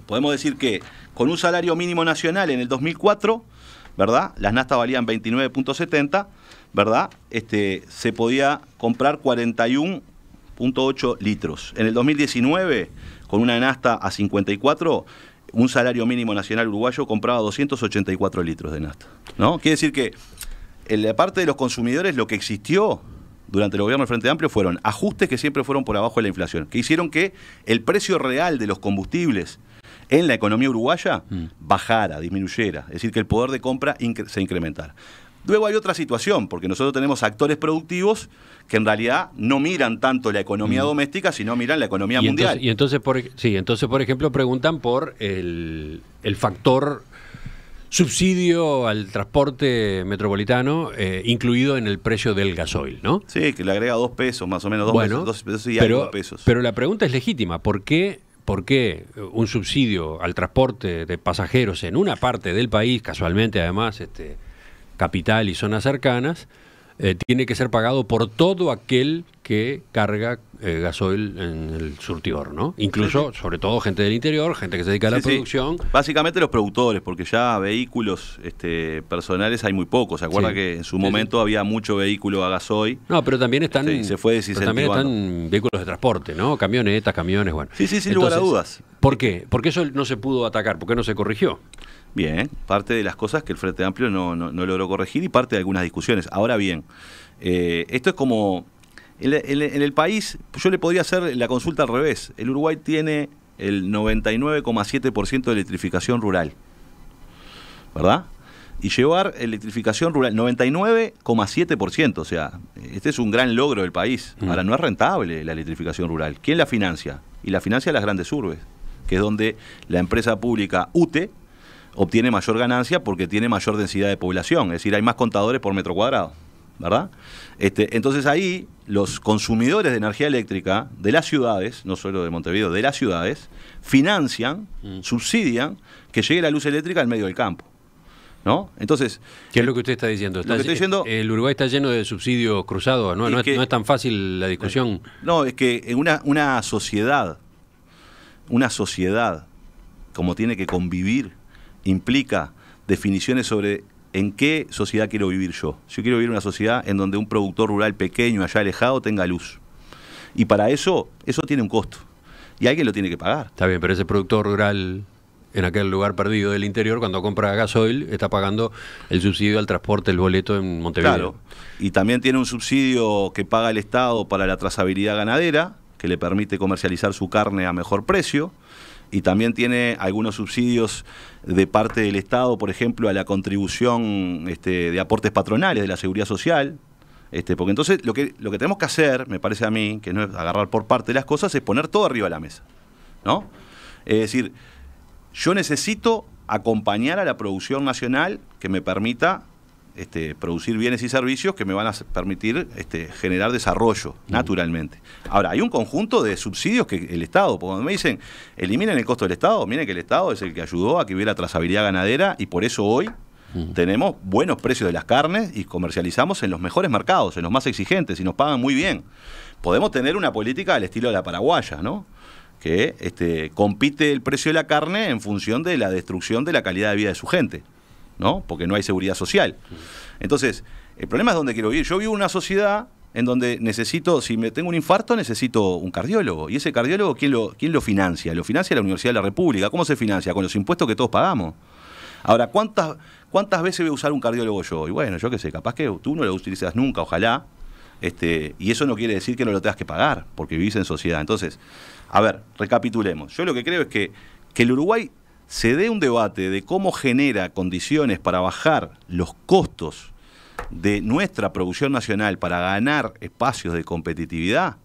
Podemos decir que con un salario mínimo nacional en el 2004, ¿verdad? Las Nastas valían 29.70, ¿verdad? Este, se podía comprar 41.8 litros. En el 2019, con una Nasta a 54, un salario mínimo nacional uruguayo compraba 284 litros de Nasta, ¿no? Quiere decir que en eh, la parte de los consumidores lo que existió durante el gobierno del Frente Amplio fueron ajustes que siempre fueron por abajo de la inflación, que hicieron que el precio real de los combustibles en la economía uruguaya mm. bajara, disminuyera, es decir, que el poder de compra se incrementara. Luego hay otra situación, porque nosotros tenemos actores productivos que en realidad no miran tanto la economía mm. doméstica, sino miran la economía mundial. y entonces por, sí, entonces, por ejemplo, preguntan por el, el factor subsidio al transporte metropolitano eh, incluido en el precio del gasoil, ¿no? Sí, que le agrega dos pesos, más o menos, dos, pesos, pero, dos pesos. Pero la pregunta es legítima, ¿por qué por qué eh, un subsidio al transporte de pasajeros en una parte del país, casualmente además, este, capital y zonas cercanas, eh, tiene que ser pagado por todo aquel que carga eh, gasoil en el surtidor, ¿no? Incluso, sobre todo, gente del interior, gente que se dedica a la producción. Básicamente los productores, porque ya vehículos este, personales hay muy pocos. ¿Se acuerda que en su momento había mucho vehículo a gasoil? No, pero también están, se fue también están vehículos de transporte, ¿no? Camionetas, camiones, bueno. Sí, sí, sin lugar a dudas. ¿Por qué? Porque eso no se pudo atacar, porque no se corrigió. Bien, parte de las cosas que el Frente Amplio no, logró corregir y parte de algunas discusiones. Ahora bien, eh, esto es como en, el país, yo le podría hacer la consulta al revés. El Uruguay tiene el 99,7% de electrificación rural. ¿Verdad? y llevar electrificación rural 99,7%, o sea, este es un gran logro del país. Mm. Ahora no es rentable la electrificación rural. ¿Quién la financia? Y la financia las grandes urbes, que es donde la empresa pública UTE obtiene mayor ganancia porque tiene mayor densidad de población, es decir, hay más contadores por metro cuadrado. ¿verdad? Este, entonces ahí los consumidores de energía eléctrica de las ciudades, no solo de Montevideo, de las ciudades, financian, mm. subsidian que llegue la luz eléctrica al medio del campo. ¿no? Entonces. ¿Qué es lo que usted está diciendo? diciendo el Uruguay está lleno de subsidios cruzados, ¿no? Es no, es, tan fácil la discusión. Eh, no, es que una, una sociedad, una sociedad como tiene que convivir, implica definiciones sobre en qué sociedad quiero vivir yo. Yo quiero vivir en una sociedad en donde un productor rural pequeño, allá alejado, tenga luz. Y para eso, eso tiene un costo. Y alguien lo tiene que pagar. Está bien, pero ese productor rural en aquel lugar perdido del interior, cuando compra gasoil, está pagando el subsidio al transporte, el boleto en Montevideo. Claro. Y también tiene un subsidio que paga el Estado para la trazabilidad ganadera, que le permite comercializar su carne a mejor precio y también tiene algunos subsidios de parte del Estado, por ejemplo, a la contribución este, de aportes patronales de la seguridad social. Este, porque entonces lo que, lo que tenemos que hacer, me parece a mí, que no es agarrar por parte las cosas, es poner todo arriba de la mesa. ¿no? Es decir, yo necesito acompañar a la producción nacional que me permita este, producir bienes y servicios que me van a permitir este, generar desarrollo, naturalmente. Ahora, hay un conjunto de subsidios que el Estado, cuando me dicen, eliminen el costo del Estado, miren que el Estado es el que ayudó a que hubiera trazabilidad ganadera y por eso hoy mm. tenemos buenos precios de las carnes y comercializamos en los mejores mercados, en los más exigentes y nos pagan muy bien. Podemos tener una política al estilo de la paraguaya, ¿no? Que este, compite el precio de la carne en función de la destrucción de la calidad de vida de su gente. ¿no? Porque no hay seguridad social. Entonces, el problema es donde quiero vivir. Yo vivo en una sociedad en donde necesito, si me tengo un infarto, necesito un cardiólogo. ¿Y ese cardiólogo quién lo, lo financia? Lo financia la Universidad de la República. ¿Cómo se financia? Con los impuestos que todos pagamos. Ahora, ¿cuántas, cuántas veces voy a usar un cardiólogo yo? Y bueno, yo qué sé, capaz que tú no lo utilizas nunca, ojalá. Este, y eso no quiere decir que no lo tengas que pagar, porque vivís en sociedad. Entonces, a ver, recapitulemos. Yo lo que creo es que, que el Uruguay se dé un debate de cómo genera condiciones para bajar los costos de nuestra producción nacional para ganar espacios de competitividad,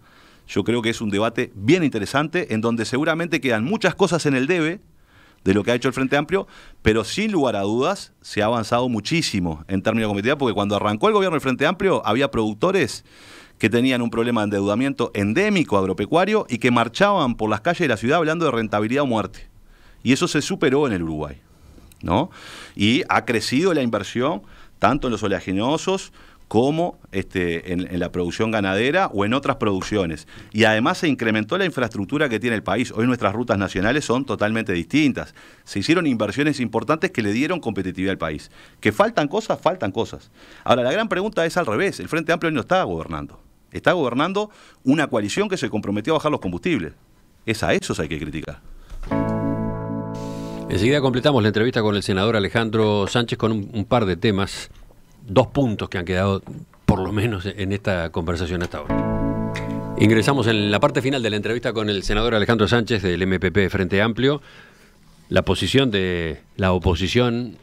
yo creo que es un debate bien interesante en donde seguramente quedan muchas cosas en el debe de lo que ha hecho el Frente Amplio, pero sin lugar a dudas se ha avanzado muchísimo en términos de competitividad, porque cuando arrancó el gobierno del Frente Amplio había productores que tenían un problema de endeudamiento endémico agropecuario y que marchaban por las calles de la ciudad hablando de rentabilidad o muerte y eso se superó en el Uruguay. ¿no? Y ha crecido la inversión tanto en los oleaginosos como este, en, la producción ganadera o en otras producciones. Y además se incrementó la infraestructura que tiene el país. Hoy nuestras rutas nacionales son totalmente distintas. Se hicieron inversiones importantes que le dieron competitividad al país. Que faltan cosas, faltan cosas. Ahora, la gran pregunta es al revés. El Frente Amplio no está gobernando. Está gobernando una coalición que se comprometió a bajar los combustibles. Es a esos hay que criticar. Enseguida completamos la entrevista con el senador Alejandro Sánchez con un, par de temas, dos puntos que han quedado por lo menos en esta conversación hasta ahora. Ingresamos en la parte final de la entrevista con el senador Alejandro Sánchez del MPP Frente Amplio, la posición de la oposición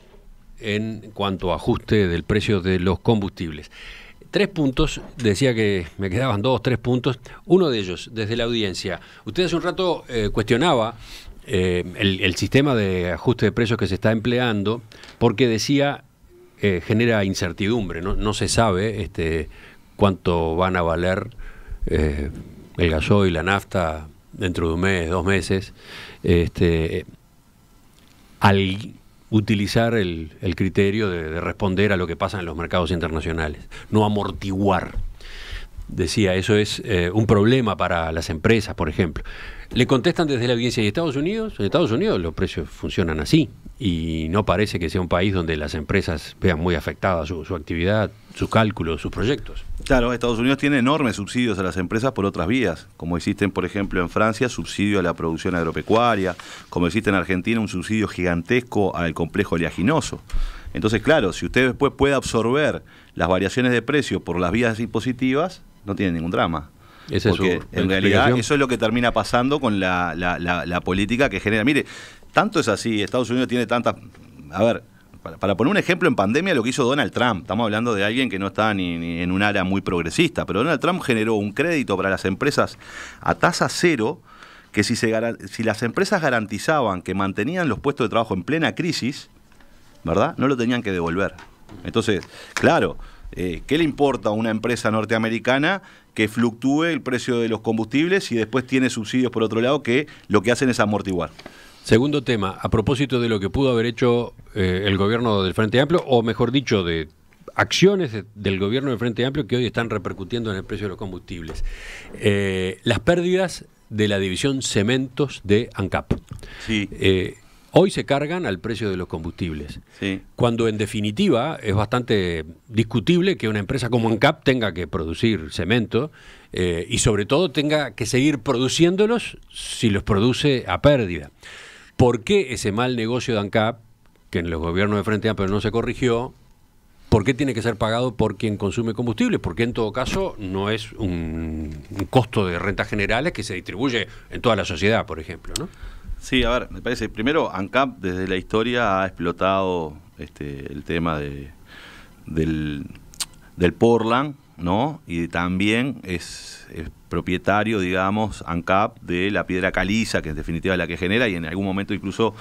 en cuanto a ajuste del precio de los combustibles. Tres puntos, decía que me quedaban dos, tres puntos. Uno de ellos, desde la audiencia. Usted hace un rato eh, cuestionaba eh, el, sistema de ajuste de precios que se está empleando, porque decía, eh, genera incertidumbre, ¿no? se sabe este, cuánto van a valer eh, el gasoil, la nafta dentro de un mes, dos meses, este, al utilizar el, criterio de, responder a lo que pasa en los mercados internacionales, no amortiguar. Decía, eso es eh, un problema para las empresas, por ejemplo. Le contestan desde la audiencia de Estados Unidos. En Estados Unidos los precios funcionan así y no parece que sea un país donde las empresas vean muy afectada su, actividad, sus cálculos, sus proyectos. Claro, Estados Unidos tiene enormes subsidios a las empresas por otras vías, como existen, por ejemplo, en Francia, subsidio a la producción agropecuaria, como existe en Argentina, un subsidio gigantesco al complejo oleaginoso. Entonces, claro, si usted después puede absorber las variaciones de precio por las vías impositivas, no tiene ningún drama. Porque en realidad eso es lo que termina pasando con la, política que genera. Mire, tanto es así, Estados Unidos tiene tantas... A ver, para, poner un ejemplo, en pandemia lo que hizo Donald Trump, estamos hablando de alguien que no está ni, en un área muy progresista, pero Donald Trump generó un crédito para las empresas a tasa cero que si, se, si las empresas garantizaban que mantenían los puestos de trabajo en plena crisis, ¿verdad? No lo tenían que devolver. Entonces, claro, eh, ¿qué le importa a una empresa norteamericana que fluctúe el precio de los combustibles y después tiene subsidios por otro lado que lo que hacen es amortiguar. Segundo tema, a propósito de lo que pudo haber hecho eh, el gobierno del Frente Amplio, o mejor dicho, de acciones del gobierno del Frente Amplio que hoy están repercutiendo en el precio de los combustibles. Eh, las pérdidas de la división cementos de ANCAP. Sí. Eh, Hoy se cargan al precio de los combustibles. Cuando en definitiva es bastante discutible que una empresa como ANCAP tenga que producir cemento eh, y sobre todo tenga que seguir produciéndolos si los produce a pérdida. ¿Por qué ese mal negocio de ANCAP, que en los gobiernos de Frente Amplio no se corrigió, ¿Por qué tiene que ser pagado por quien consume combustible? Porque en todo caso no es un, un costo de rentas generales que se distribuye en toda la sociedad, por ejemplo, ¿no? Sí, a ver, me parece, primero, ANCAP desde la historia ha explotado este, el tema de, del, del Portland, ¿no? Y también es, propietario, digamos, ANCAP de la piedra caliza, que es definitiva la que genera, y en algún momento incluso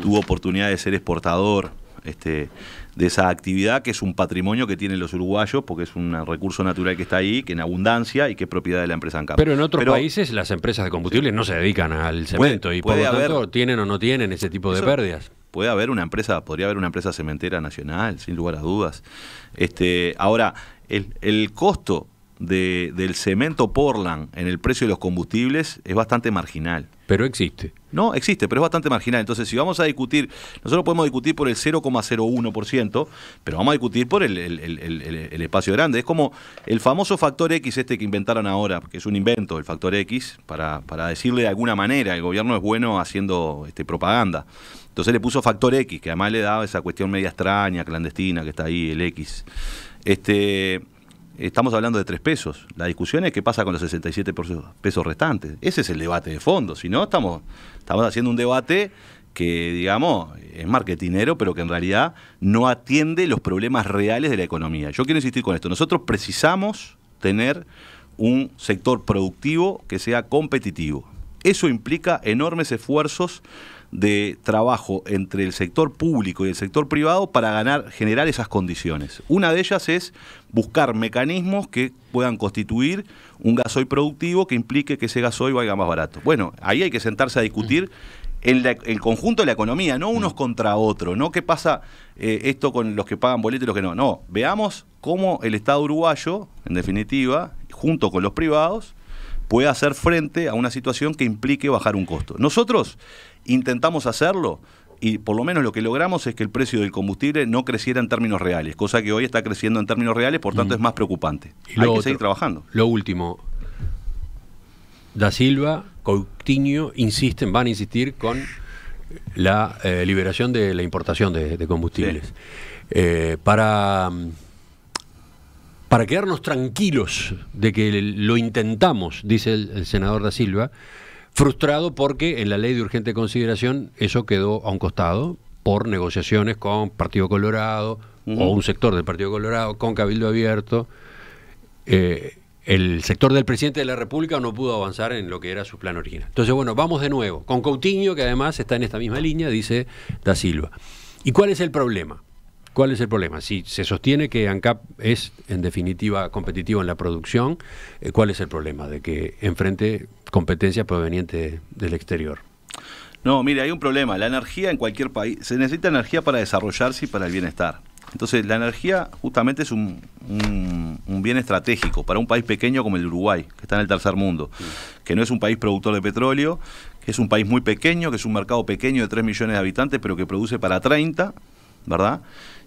tuvo mm. oportunidad de ser exportador este, de esa actividad, que es un patrimonio que tienen los uruguayos, porque es un recurso natural que está ahí, que en abundancia y que es propiedad de la empresa ANCAP. Pero en otros países las empresas de combustibles no se dedican al cemento y por lo tanto tienen o no tienen ese tipo de pérdidas. Puede haber una empresa, podría haber una empresa cementera nacional, sin lugar a dudas. Este, ahora, el, el costo del cemento Portland en el precio de los combustibles es bastante marginal. Pero existe. No, existe, pero es bastante marginal. Entonces, si vamos a discutir, nosotros podemos discutir por el 0,01%, pero vamos a discutir por el, el, espacio grande. Es como el famoso factor X este que inventaron ahora, que es un invento, el factor X, para, para decirle de alguna manera, el gobierno es bueno haciendo este, propaganda. Entonces le puso factor X, que además le daba esa cuestión media extraña, clandestina, que está ahí, el X. Este, Estamos hablando de tres pesos. La discusión es qué pasa con los 67 pesos restantes. Ese es el debate de fondo. Si no, estamos, estamos haciendo un debate que, digamos, es marketinero, pero que en realidad no atiende los problemas reales de la economía. Yo quiero insistir con esto. Nosotros precisamos tener un sector productivo que sea competitivo. Eso implica enormes esfuerzos de trabajo entre el sector público y el sector privado para ganar, generar esas condiciones. Una de ellas es buscar mecanismos que puedan constituir un gasoil productivo que implique que ese gasoil valga más barato. Bueno, ahí hay que sentarse a discutir en el conjunto de la economía, no unos mm. contra otros, no qué pasa eh, esto con los que pagan boletos y los que no. No, veamos cómo el Estado uruguayo, en definitiva, junto con los privados, pueda hacer frente a una situación que implique bajar un costo. Nosotros intentamos hacerlo y por lo menos lo que logramos es que el precio del combustible no creciera en términos reales, cosa que hoy está creciendo en términos reales, por tanto es más preocupante. Y Hay que seguir trabajando. Lo último, Da Silva, Coutinho insisten, van a insistir con la eh, liberación de la importación de, combustibles. Eh, para mm, para quedarnos tranquilos de que lo intentamos, dice el, senador da Silva, frustrado porque en la ley de urgente consideración eso quedó a un costado por negociaciones con Partido Colorado o un sector del Partido Colorado, con Cabildo Abierto. Eh, el sector del presidente de la República no pudo avanzar en lo que era su plan original. Entonces, bueno, vamos de nuevo, con Coutinho, que además está en esta misma línea, dice Da Silva. ¿Y cuál es el problema? ¿Cuál es el problema? Si se sostiene que ANCAP es en definitiva competitivo en la producción, eh, ¿cuál es el problema de que enfrente competencia proveniente del exterior? No, mire, hay un problema. La energía en cualquier país, se necesita energía para desarrollarse y para el bienestar. Entonces, la energía justamente es un, bien estratégico para un país pequeño como el Uruguay, que está en el tercer mundo, que no es un país productor de petróleo, que es un país muy pequeño, que es un mercado pequeño de 3 millones de habitantes, pero que produce para 30, ¿verdad?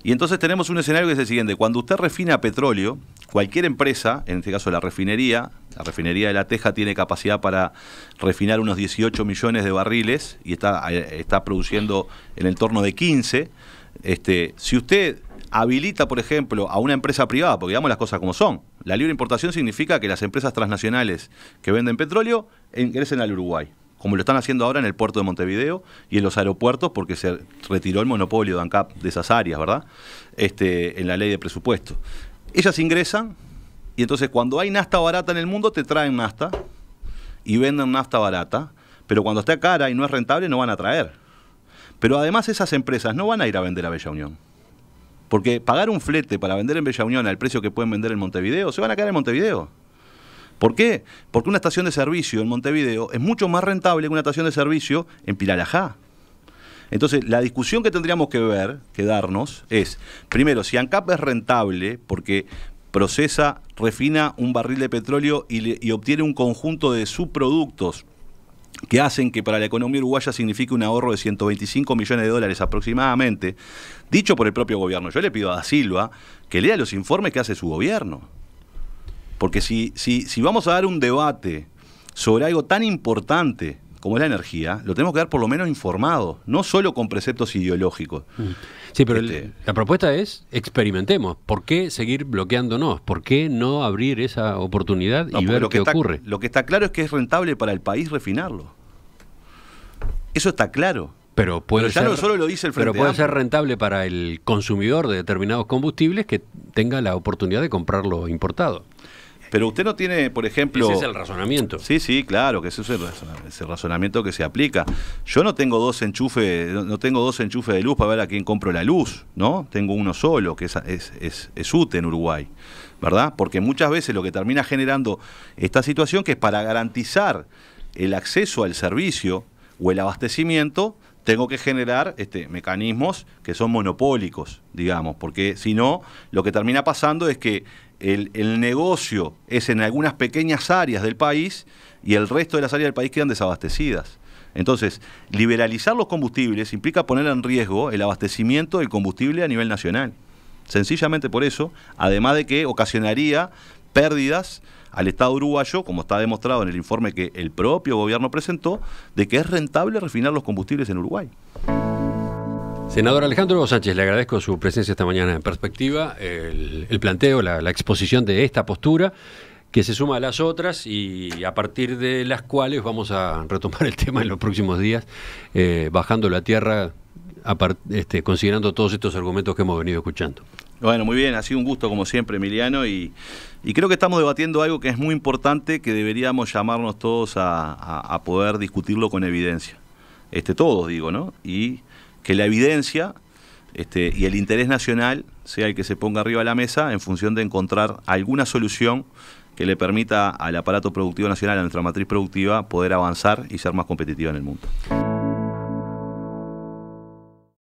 Y entonces tenemos un escenario que es el siguiente. Cuando usted refina petróleo, cualquier empresa, en este caso la refinería, la refinería de La Teja tiene capacidad para refinar unos 18 millones de barriles y está, eh, está produciendo en el torno de 15. Este, si usted habilita, por ejemplo, a una empresa privada, porque digamos las cosas como son, la libre importación significa que las empresas transnacionales que venden petróleo ingresen al Uruguay como lo están haciendo ahora en el puerto de Montevideo y en los aeropuertos, porque se retiró el monopolio de ANCAP de esas áreas, ¿verdad? Este, en la ley de presupuesto. Ellas ingresan y entonces cuando hay nafta barata en el mundo te traen nafta y venden nafta barata, pero cuando está cara y no es rentable no van a traer. Pero además esas empresas no van a ir a vender a Bella Unión. Porque pagar un flete para vender en Bella Unión al precio que pueden vender en Montevideo, se van a quedar en Montevideo. ¿Por qué? Porque una estación de servicio en Montevideo es mucho más rentable que una estación de servicio en Piralajá. Entonces, la discusión que tendríamos que ver, que darnos, es, primero, si ANCAP es rentable porque procesa, refina un barril de petróleo y, y obtiene un conjunto de subproductos que hacen que para la economía uruguaya signifique un ahorro de 125 millones de dólares aproximadamente, dicho por el propio gobierno. Yo le pido a Da Silva que lea los informes que hace su gobierno. Porque si, si, si vamos a dar un debate sobre algo tan importante como es la energía, lo tenemos que dar por lo menos informado, no solo con preceptos ideológicos. Mm. Sí, pero este, la propuesta es experimentemos. ¿Por qué seguir bloqueándonos? ¿Por qué no abrir esa oportunidad y ver lo qué que ocurre? lo que está claro es que es rentable para el país refinarlo. Eso está claro. Pero puede solo lo dice el Pero puede ser rentable para el consumidor de determinados combustibles que tenga la oportunidad de comprarlo importado. Pero usted no tiene, por ejemplo. Ese es el razonamiento. Sí, sí, claro, que ese es el, razonamiento, que se aplica. Yo no tengo dos enchufes, no tengo dos enchufes de luz para ver a quién compro la luz, ¿no? Tengo uno solo, que es, es, es UTE en Uruguay, ¿verdad? Porque muchas veces lo que termina generando esta situación, que es para garantizar el acceso al servicio o el abastecimiento, tengo que generar este, mecanismos que son monopólicos, digamos, porque si no, lo que termina pasando es que el, el, negocio es en algunas pequeñas áreas del país y el resto de las áreas del país quedan desabastecidas. Entonces, liberalizar los combustibles implica poner en riesgo el abastecimiento del combustible a nivel nacional. Sencillamente por eso, además de que ocasionaría pérdidas al Estado uruguayo, como está demostrado en el informe que el propio gobierno presentó, de que es rentable refinar los combustibles en Uruguay. Senador Alejandro Sánchez, le agradezco su presencia esta mañana en perspectiva, el, planteo, la, exposición de esta postura que se suma a las otras y a partir de las cuales vamos a retomar el tema en los próximos días, eh, bajando la tierra, este, considerando todos estos argumentos que hemos venido escuchando. Bueno, muy bien, ha sido un gusto como siempre, Emiliano, y, creo que estamos debatiendo algo que es muy importante, que deberíamos llamarnos todos a, poder discutirlo con evidencia. Este, todos digo, ¿no? Y que la evidencia este, y el interés nacional sea el que se ponga arriba de la mesa en función de encontrar alguna solución que le permita al aparato productivo nacional, a nuestra matriz productiva, poder avanzar y ser más competitiva en el mundo.